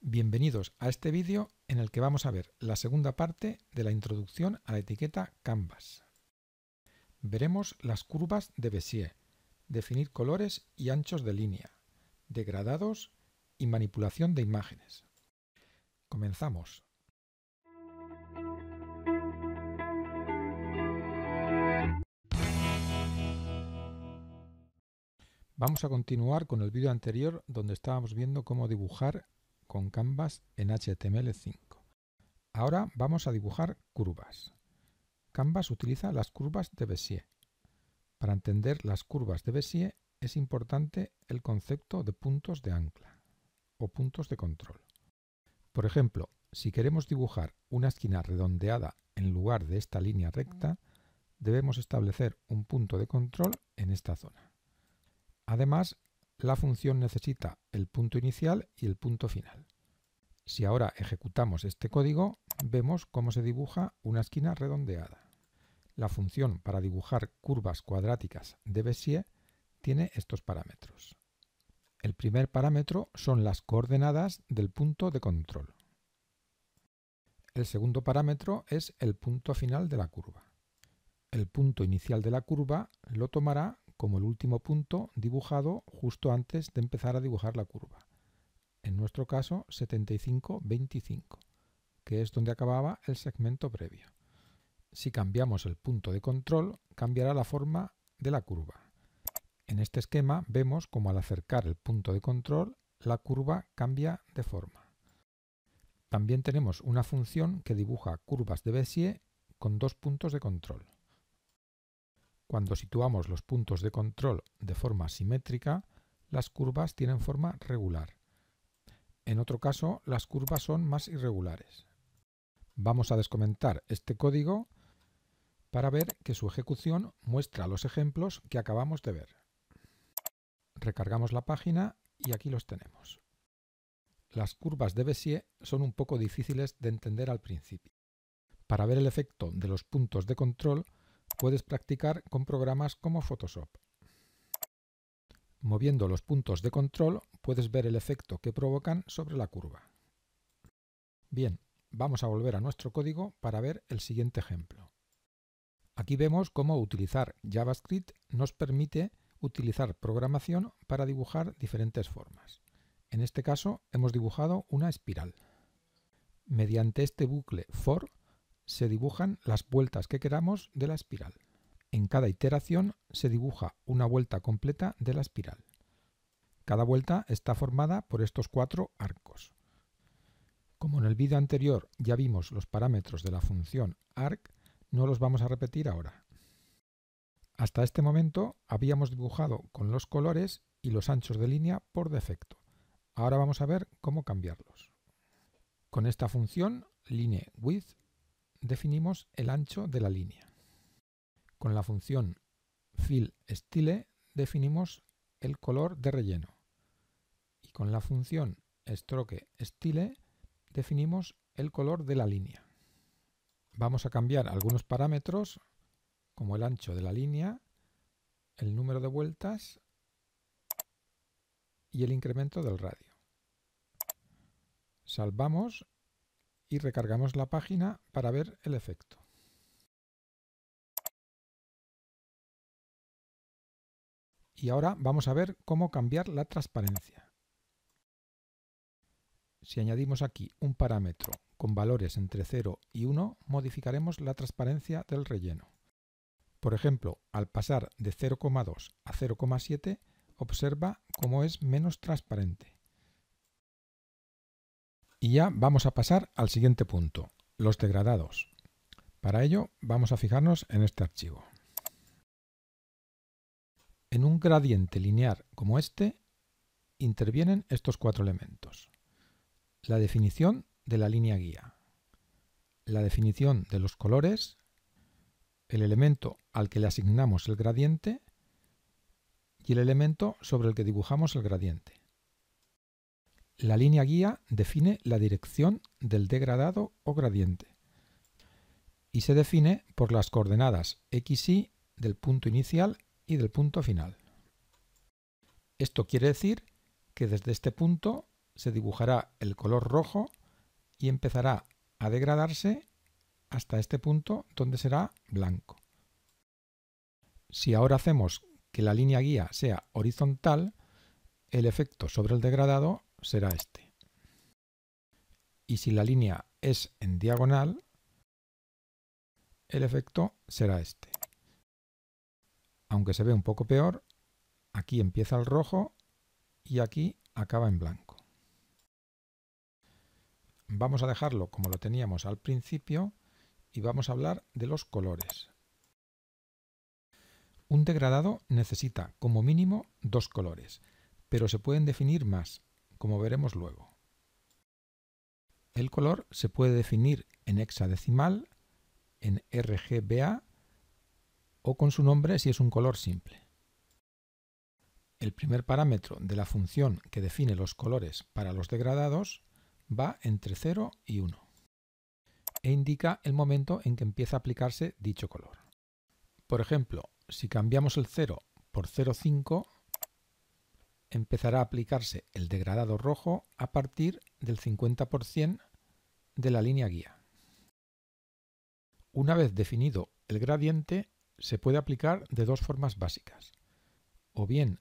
Bienvenidos a este vídeo en el que vamos a ver la segunda parte de la introducción a la etiqueta Canvas. Veremos las curvas de Bézier, definir colores y anchos de línea, degradados y manipulación de imágenes. Comenzamos. Vamos a continuar con el vídeo anterior donde estábamos viendo cómo dibujar con Canvas en HTML5. Ahora vamos a dibujar curvas. Canvas utiliza las curvas de Bézier. Para entender las curvas de Bézier es importante el concepto de puntos de ancla o puntos de control. Por ejemplo, si queremos dibujar una esquina redondeada en lugar de esta línea recta, debemos establecer un punto de control en esta zona. Además, la función necesita el punto inicial y el punto final. Si ahora ejecutamos este código, vemos cómo se dibuja una esquina redondeada. La función para dibujar curvas cuadráticas de Bézier tiene estos parámetros. El primer parámetro son las coordenadas del punto de control. El segundo parámetro es el punto final de la curva. El punto inicial de la curva lo tomará como el último punto dibujado justo antes de empezar a dibujar la curva. En nuestro caso 75-25, que es donde acababa el segmento previo. Si cambiamos el punto de control, cambiará la forma de la curva. En este esquema vemos como al acercar el punto de control, la curva cambia de forma. También tenemos una función que dibuja curvas de Bézier con dos puntos de control. Cuando situamos los puntos de control de forma simétrica, las curvas tienen forma regular. En otro caso, las curvas son más irregulares. Vamos a descomentar este código para ver que su ejecución muestra los ejemplos que acabamos de ver. Recargamos la página y aquí los tenemos. Las curvas de Bézier son un poco difíciles de entender al principio. Para ver el efecto de los puntos de control, puedes practicar con programas como Photoshop. Moviendo los puntos de control puedes ver el efecto que provocan sobre la curva. Bien, vamos a volver a nuestro código para ver el siguiente ejemplo. Aquí vemos cómo utilizar JavaScript nos permite utilizar programación para dibujar diferentes formas. En este caso hemos dibujado una espiral. Mediante este bucle for se dibujan las vueltas que queramos de la espiral. En cada iteración se dibuja una vuelta completa de la espiral. Cada vuelta está formada por estos cuatro arcos. Como en el vídeo anterior ya vimos los parámetros de la función arc, no los vamos a repetir ahora. Hasta este momento habíamos dibujado con los colores y los anchos de línea por defecto. Ahora vamos a ver cómo cambiarlos. Con esta función line definimos el ancho de la línea. Con la función style definimos el color de relleno. Y con la función style definimos el color de la línea. Vamos a cambiar algunos parámetros como el ancho de la línea, el número de vueltas y el incremento del radio. Salvamos y recargamos la página para ver el efecto. Y ahora vamos a ver cómo cambiar la transparencia. Si añadimos aquí un parámetro con valores entre 0 y 1, modificaremos la transparencia del relleno. Por ejemplo, al pasar de 0,2 a 0,7, observa cómo es menos transparente. Y ya vamos a pasar al siguiente punto, los degradados. Para ello vamos a fijarnos en este archivo. En un gradiente linear como este intervienen estos cuatro elementos. La definición de la línea guía, la definición de los colores, el elemento al que le asignamos el gradiente y el elemento sobre el que dibujamos el gradiente. La línea guía define la dirección del degradado o gradiente y se define por las coordenadas x, y del punto inicial y del punto final. Esto quiere decir que desde este punto se dibujará el color rojo y empezará a degradarse hasta este punto donde será blanco. Si ahora hacemos que la línea guía sea horizontal, el efecto sobre el degradado será este. Y si la línea es en diagonal, el efecto será este. Aunque se ve un poco peor, aquí empieza el rojo y aquí acaba en blanco. Vamos a dejarlo como lo teníamos al principio y vamos a hablar de los colores. Un degradado necesita como mínimo dos colores, pero se pueden definir más como veremos luego. El color se puede definir en hexadecimal, en RGBA o con su nombre si es un color simple. El primer parámetro de la función que define los colores para los degradados va entre 0 y 1 e indica el momento en que empieza a aplicarse dicho color. Por ejemplo, si cambiamos el 0 por 0,5 empezará a aplicarse el degradado rojo a partir del 50% de la línea guía. Una vez definido el gradiente, se puede aplicar de dos formas básicas, o bien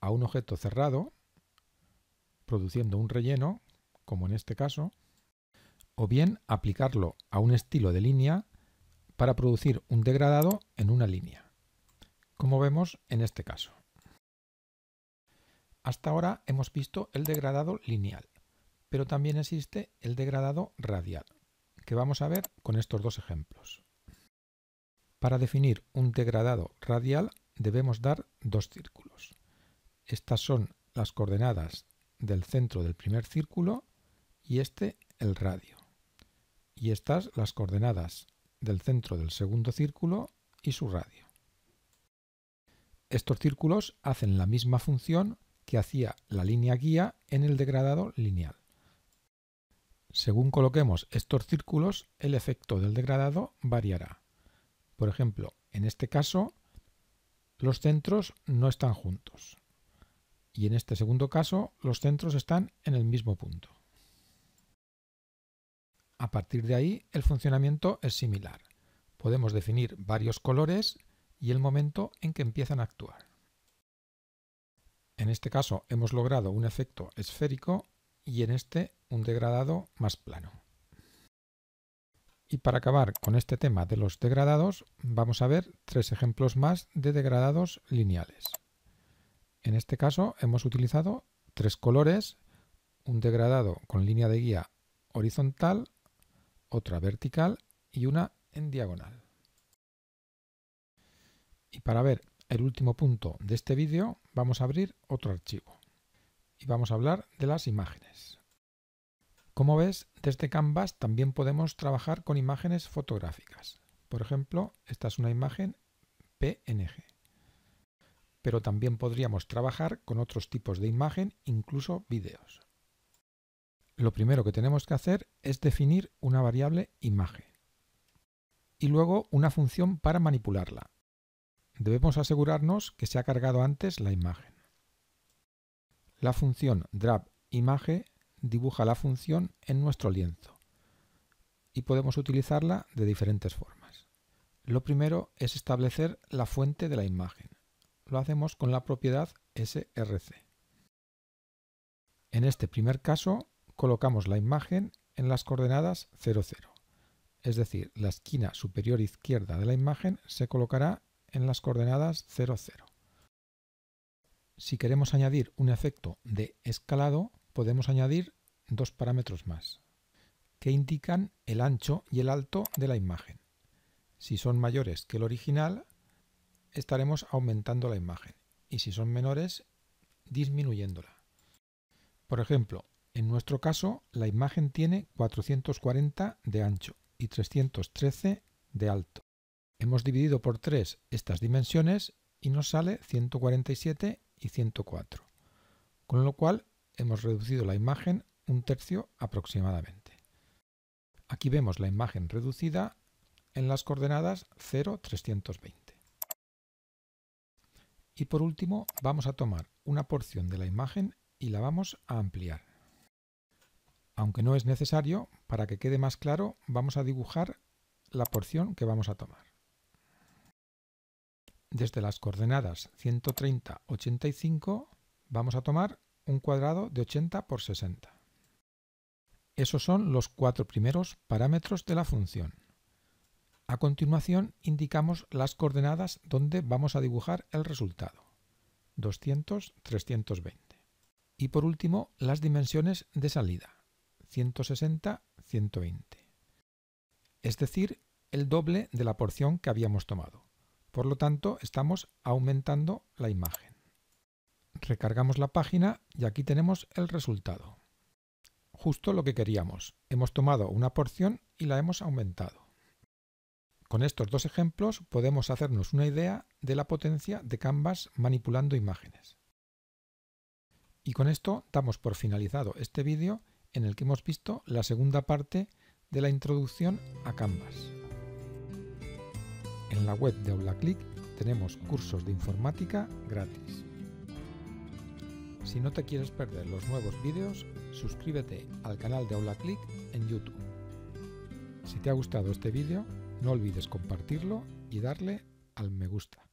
a un objeto cerrado, produciendo un relleno, como en este caso, o bien aplicarlo a un estilo de línea para producir un degradado en una línea, como vemos en este caso. Hasta ahora hemos visto el degradado lineal, pero también existe el degradado radial, que vamos a ver con estos dos ejemplos. Para definir un degradado radial debemos dar dos círculos. Estas son las coordenadas del centro del primer círculo y este el radio. Y estas las coordenadas del centro del segundo círculo y su radio. Estos círculos hacen la misma función que hacía la línea guía en el degradado lineal. Según coloquemos estos círculos, el efecto del degradado variará. Por ejemplo, en este caso, los centros no están juntos. Y en este segundo caso, los centros están en el mismo punto. A partir de ahí, el funcionamiento es similar. Podemos definir varios colores y el momento en que empiezan a actuar. En este caso hemos logrado un efecto esférico y en este un degradado más plano. Y para acabar con este tema de los degradados, vamos a ver tres ejemplos más de degradados lineales. En este caso hemos utilizado tres colores, un degradado con línea de guía horizontal, otra vertical y una en diagonal. Y para ver el último punto de este vídeo, Vamos a abrir otro archivo y vamos a hablar de las imágenes. Como ves, desde este Canvas también podemos trabajar con imágenes fotográficas. Por ejemplo, esta es una imagen PNG. Pero también podríamos trabajar con otros tipos de imagen, incluso vídeos. Lo primero que tenemos que hacer es definir una variable imagen y luego una función para manipularla, debemos asegurarnos que se ha cargado antes la imagen. La función drapImage dibuja la función en nuestro lienzo y podemos utilizarla de diferentes formas. Lo primero es establecer la fuente de la imagen. Lo hacemos con la propiedad src. En este primer caso, colocamos la imagen en las coordenadas 0,0, Es decir, la esquina superior izquierda de la imagen se colocará en las coordenadas 0, 0. Si queremos añadir un efecto de escalado, podemos añadir dos parámetros más, que indican el ancho y el alto de la imagen. Si son mayores que el original, estaremos aumentando la imagen, y si son menores, disminuyéndola. Por ejemplo, en nuestro caso, la imagen tiene 440 de ancho y 313 de alto. Hemos dividido por 3 estas dimensiones y nos sale 147 y 104, con lo cual hemos reducido la imagen un tercio aproximadamente. Aquí vemos la imagen reducida en las coordenadas 0, 320. Y por último vamos a tomar una porción de la imagen y la vamos a ampliar. Aunque no es necesario, para que quede más claro vamos a dibujar la porción que vamos a tomar. Desde las coordenadas 130, 85 vamos a tomar un cuadrado de 80 por 60. Esos son los cuatro primeros parámetros de la función. A continuación indicamos las coordenadas donde vamos a dibujar el resultado, 200, 320. Y por último, las dimensiones de salida, 160, 120. Es decir, el doble de la porción que habíamos tomado. Por lo tanto, estamos aumentando la imagen. Recargamos la página y aquí tenemos el resultado. Justo lo que queríamos. Hemos tomado una porción y la hemos aumentado. Con estos dos ejemplos podemos hacernos una idea de la potencia de Canvas manipulando imágenes. Y con esto damos por finalizado este vídeo en el que hemos visto la segunda parte de la introducción a Canvas. En la web de AulaClick tenemos cursos de informática gratis. Si no te quieres perder los nuevos vídeos, suscríbete al canal de AulaClick en YouTube. Si te ha gustado este vídeo, no olvides compartirlo y darle al me gusta.